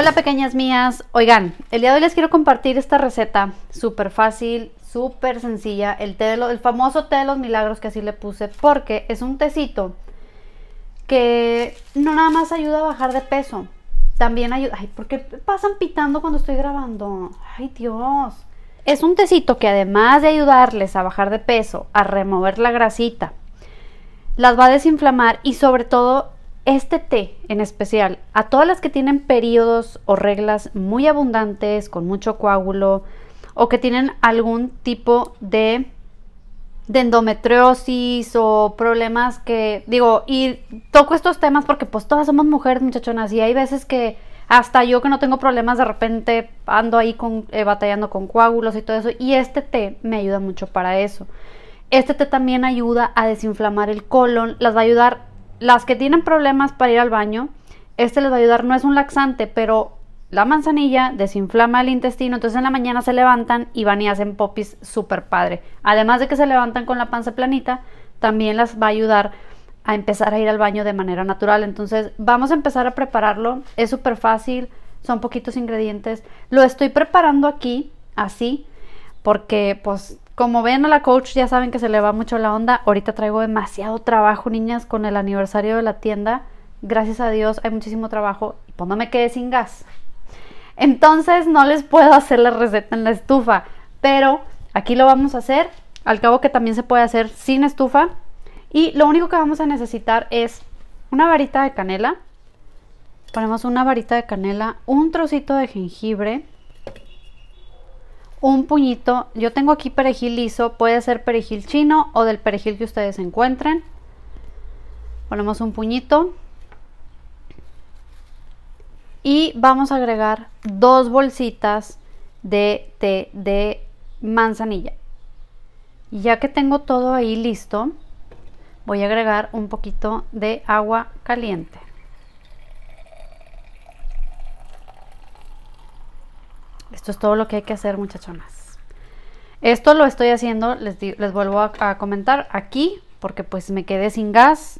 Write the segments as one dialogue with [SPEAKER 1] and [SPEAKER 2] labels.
[SPEAKER 1] Hola pequeñas mías, oigan, el día de hoy les quiero compartir esta receta súper fácil, súper sencilla, el, té el famoso té de los milagros que así le puse, porque es un tecito que no nada más ayuda a bajar de peso, también ayuda, ay, ¿por qué pasan pitando cuando estoy grabando? Ay Dios. Es un tecito que además de ayudarles a bajar de peso, a remover la grasita, las va a desinflamar y sobre todo este té en especial, a todas las que tienen periodos o reglas muy abundantes, con mucho coágulo, o que tienen algún tipo de, endometriosis o problemas que, digo, y toco estos temas porque pues todas somos mujeres, muchachonas, y hay veces que hasta yo que no tengo problemas de repente ando ahí con, eh, batallando con coágulos y todo eso, y este té me ayuda mucho para eso. Este té también ayuda a desinflamar el colon, las va a ayudar las que tienen problemas para ir al baño, este les va a ayudar, no es un laxante, pero la manzanilla desinflama el intestino, entonces en la mañana se levantan y van y hacen popis súper padre. Además de que se levantan con la panza planita, también las va a ayudar a empezar a ir al baño de manera natural. Entonces vamos a empezar a prepararlo, es súper fácil, son poquitos ingredientes. Lo estoy preparando aquí, así, porque pues como ven a la coach, ya saben que se le va mucho la onda. Ahorita traigo demasiado trabajo, niñas, con el aniversario de la tienda. Gracias a Dios hay muchísimo trabajo y pues no me quedé sin gas. Entonces no les puedo hacer la receta en la estufa, pero aquí lo vamos a hacer. Al cabo que también se puede hacer sin estufa. Y lo único que vamos a necesitar es una varita de canela. Ponemos una varita de canela, un trocito de jengibre, un puñito. Yo tengo aquí perejil liso, puede ser perejil chino o del perejil que ustedes encuentren. Ponemos un puñito. Y vamos a agregar dos bolsitas de té de manzanilla. ya que tengo todo ahí listo, voy a agregar un poquito de agua caliente. es todo lo que hay que hacer, muchachonas. Esto lo estoy haciendo, les, les vuelvo a, comentar aquí, porque pues me quedé sin gas.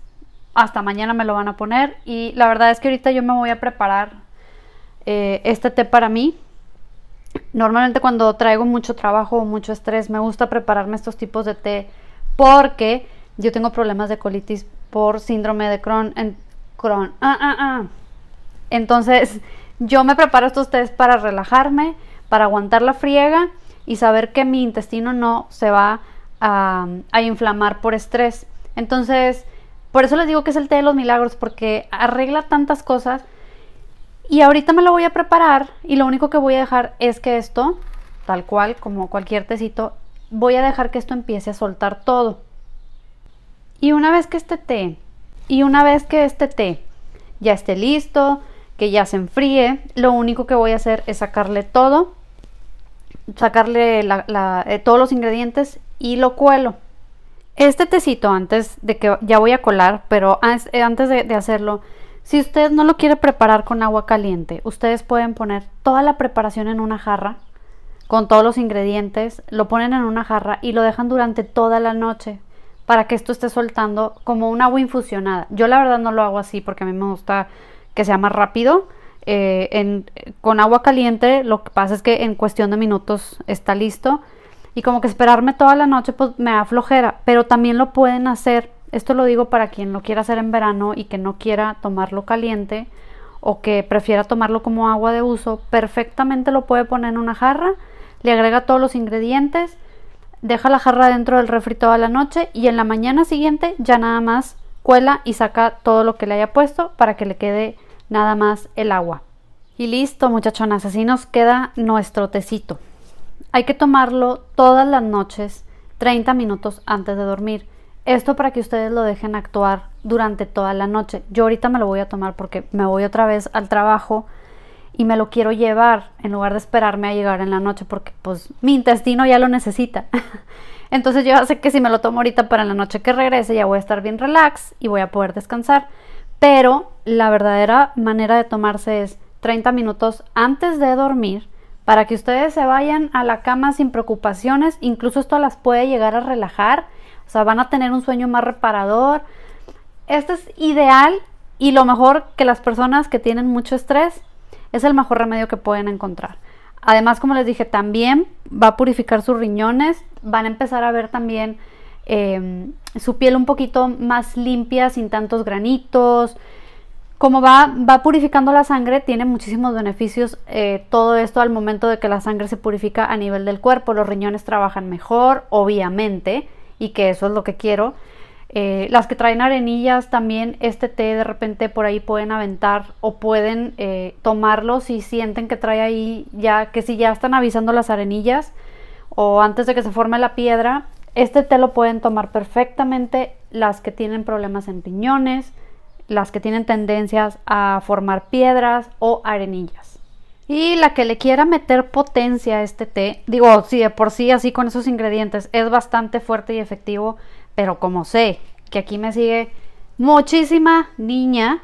[SPEAKER 1] Hasta mañana me lo van a poner. Y la verdad es que ahorita yo me voy a preparar eh, este té para mí. Normalmente cuando traigo mucho trabajo o mucho estrés, me gusta prepararme estos tipos de té porque yo tengo problemas de colitis por síndrome de Crohn. Crohn. Ah, ah, ah, Entonces, yo me preparo estos tés para relajarme para aguantar la friega y saber que mi intestino no se va a, inflamar por estrés. Entonces, por eso les digo que es el té de los milagros, porque arregla tantas cosas. Y ahorita me lo voy a preparar y lo único que voy a dejar es que esto, tal cual como cualquier tecito, voy a dejar que esto empiece a soltar todo. Y una vez que este té, y una vez que este té ya esté listo, que ya se enfríe, lo único que voy a hacer es sacarle todo sacarle eh, todos los ingredientes y lo cuelo. Este tecito antes de que ya voy a colar, pero eh, antes de, de hacerlo, si usted no lo quiere preparar con agua caliente, ustedes pueden poner toda la preparación en una jarra con todos los ingredientes, lo ponen en una jarra y lo dejan durante toda la noche para que esto esté soltando como un agua infusionada. Yo la verdad no lo hago así porque a mí me gusta que sea más rápido, eh, en, con agua caliente, lo que pasa es que en cuestión de minutos está listo. Y como que esperarme toda la noche, pues me da flojera. Pero también lo pueden hacer. Esto lo digo para quien lo quiera hacer en verano y que no quiera tomarlo caliente o que prefiera tomarlo como agua de uso. Perfectamente lo puede poner en una jarra, le agrega todos los ingredientes, deja la jarra dentro del refri toda la noche y en la mañana siguiente ya nada más cuela y saca todo lo que le haya puesto para que le quede nada más el agua. Y listo, muchachonas, así nos queda nuestro tecito. Hay que tomarlo todas las noches, 30 minutos antes de dormir. Esto para que ustedes lo dejen actuar durante toda la noche. Yo ahorita me lo voy a tomar porque me voy otra vez al trabajo y me lo quiero llevar en lugar de esperarme a llegar en la noche porque pues mi intestino ya lo necesita. Entonces yo sé que si me lo tomo ahorita para la noche que regrese ya voy a estar bien relax y voy a poder descansar. Pero la verdadera manera de tomarse es 30 minutos antes de dormir para que ustedes se vayan a la cama sin preocupaciones. Incluso esto las puede llegar a relajar. O sea, van a tener un sueño más reparador. Este es ideal y lo mejor que las personas que tienen mucho estrés es el mejor remedio que pueden encontrar. Además, como les dije, también va a purificar sus riñones. Van a empezar a ver también Em, su piel un poquito más limpia, sin tantos granitos. Como va, va purificando la sangre, tiene muchísimos beneficios eh, todo esto al momento de que la sangre se purifica a nivel del cuerpo. Los riñones trabajan mejor, obviamente, y que eso es lo que quiero. Eh, las que traen arenillas también este té de repente por ahí pueden aventar o pueden eh, tomarlo si sienten que trae ahí ya que si ya están avisando las arenillas o antes de que se forme la piedra este té lo pueden tomar perfectamente las que tienen problemas en piñones, las que tienen tendencias a formar piedras o arenillas. Y la que le quiera meter potencia a este té, digo, sí de por sí así con esos ingredientes es bastante fuerte y efectivo, pero como sé que aquí me sigue muchísima niña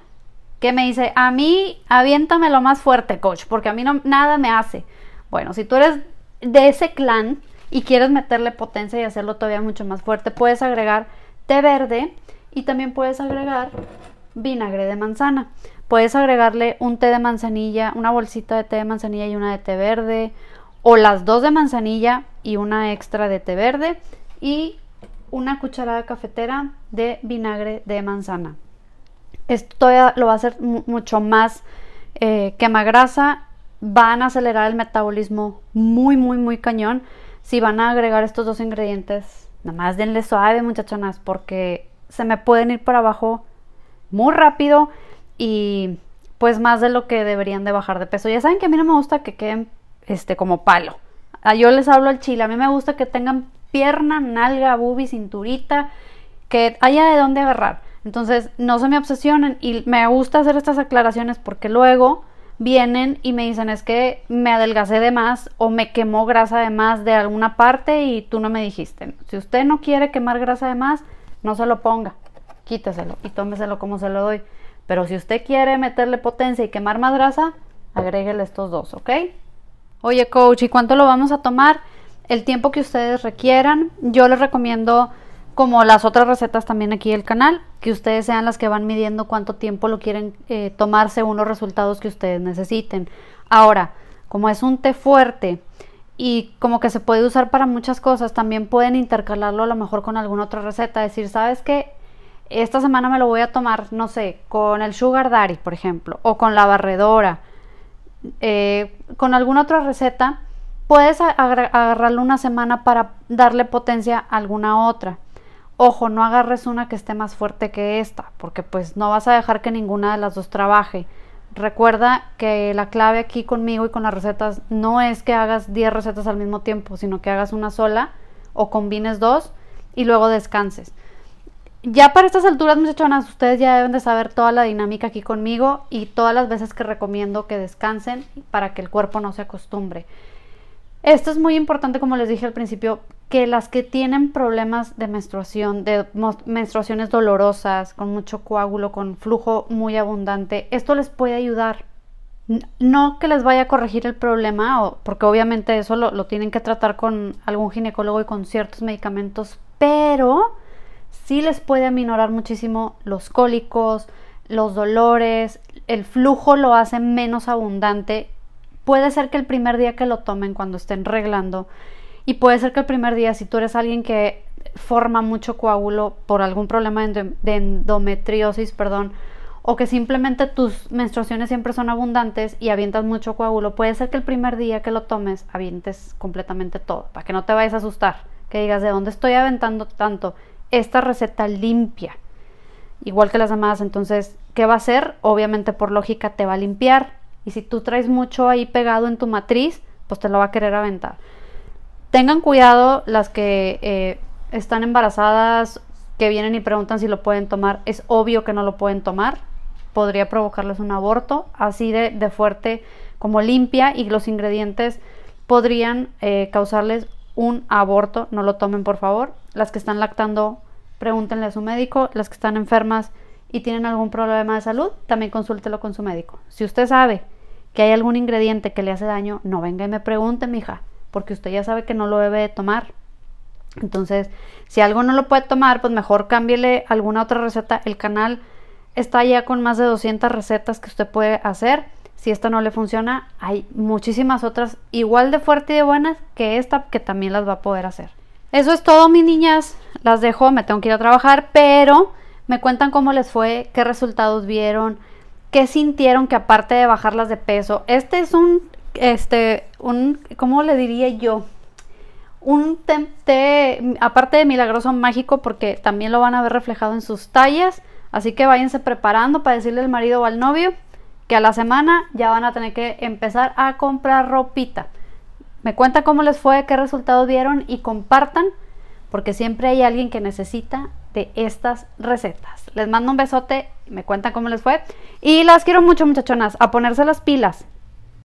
[SPEAKER 1] que me dice, a mí aviéntame lo más fuerte, coach, porque a mí no, nada me hace. Bueno, si tú eres de ese clan, y quieres meterle potencia y hacerlo todavía mucho más fuerte, puedes agregar té verde y también puedes agregar vinagre de manzana. Puedes agregarle un té de manzanilla, una bolsita de té de manzanilla y una de té verde, o las dos de manzanilla y una extra de té verde y una cucharada cafetera de vinagre de manzana. Esto lo va a hacer mucho más eh, quema grasa, van a acelerar el metabolismo muy, muy, muy cañón. Si van a agregar estos dos ingredientes, nada más denle suave, muchachonas, porque se me pueden ir para abajo muy rápido y pues más de lo que deberían de bajar de peso. Ya saben que a mí no me gusta que queden este como palo. Ah, yo les hablo al chile, a mí me gusta que tengan pierna, nalga, bubi, cinturita, que haya de dónde agarrar. Entonces, no se me obsesionen y me gusta hacer estas aclaraciones porque luego vienen y me dicen es que me adelgacé de más o me quemó grasa de más de alguna parte y tú no me dijiste. Si usted no quiere quemar grasa de más, no se lo ponga, quíteselo y tómeselo como se lo doy. Pero si usted quiere meterle potencia y quemar más grasa, agréguele estos dos, ¿ok? Oye, coach, ¿y cuánto lo vamos a tomar? El tiempo que ustedes requieran. Yo les recomiendo como las otras recetas también aquí del canal, que ustedes sean las que van midiendo cuánto tiempo lo quieren tomar eh, tomarse unos resultados que ustedes necesiten. Ahora, como es un té fuerte y como que se puede usar para muchas cosas, también pueden intercalarlo a lo mejor con alguna otra receta, decir, ¿sabes qué? Esta semana me lo voy a tomar, no sé, con el sugar daddy, por ejemplo, o con la barredora, eh, con alguna otra receta, puedes agarrarlo una semana para darle potencia a alguna otra. Ojo, no agarres una que esté más fuerte que esta, porque pues no vas a dejar que ninguna de las dos trabaje. Recuerda que la clave aquí conmigo y con las recetas no es que hagas 10 recetas al mismo tiempo, sino que hagas una sola o combines dos y luego descanses. Ya para estas alturas, muchachonas, ustedes ya deben de saber toda la dinámica aquí conmigo y todas las veces que recomiendo que descansen para que el cuerpo no se acostumbre. Esto es muy importante, como les dije al principio, que las que tienen problemas de menstruación, de menstruaciones dolorosas, con mucho coágulo, con flujo muy abundante, esto les puede ayudar. No que les vaya a corregir el problema, o, porque obviamente eso lo, tienen que tratar con algún ginecólogo y con ciertos medicamentos, pero sí les puede aminorar muchísimo los cólicos, los dolores, el flujo lo hace menos abundante. Puede ser que el primer día que lo tomen cuando estén reglando, y puede ser que el primer día, si tú eres alguien que forma mucho coágulo por algún problema de endometriosis, perdón, o que simplemente tus menstruaciones siempre son abundantes y avientas mucho coágulo, puede ser que el primer día que lo tomes avientes completamente todo, para que no te vayas a asustar, que digas de dónde estoy aventando tanto, esta receta limpia, igual que las demás, entonces, ¿qué va a hacer? Obviamente por lógica te va a limpiar y si tú traes mucho ahí pegado en tu matriz, pues te lo va a querer aventar. Tengan cuidado las que eh, están embarazadas, que vienen y preguntan si lo pueden tomar. Es obvio que no lo pueden tomar. Podría provocarles un aborto, así de, fuerte como limpia y los ingredientes podrían eh, causarles un aborto. No lo tomen, por favor. Las que están lactando, pregúntenle a su médico. Las que están enfermas y tienen algún problema de salud, también consúltelo con su médico. Si usted sabe que hay algún ingrediente que le hace daño, no venga y me pregunte, mija porque usted ya sabe que no lo debe de tomar. Entonces, si algo no lo puede tomar, pues mejor cámbiele alguna otra receta. El canal está ya con más de 200 recetas que usted puede hacer. Si esta no le funciona, hay muchísimas otras igual de fuertes y de buenas que esta que también las va a poder hacer. Eso es todo, mis niñas. Las dejo, me tengo que ir a trabajar, pero me cuentan cómo les fue, qué resultados vieron, qué sintieron que aparte de bajarlas de peso. Este es un este, un, ¿cómo le diría yo? Un té, aparte de milagroso mágico, porque también lo van a ver reflejado en sus tallas. Así que váyanse preparando para decirle al marido o al novio que a la semana ya van a tener que empezar a comprar ropita. Me cuenta cómo les fue, qué resultado dieron y compartan, porque siempre hay alguien que necesita de estas recetas. Les mando un besote, me cuentan cómo les fue y las quiero mucho muchachonas, a ponerse las pilas.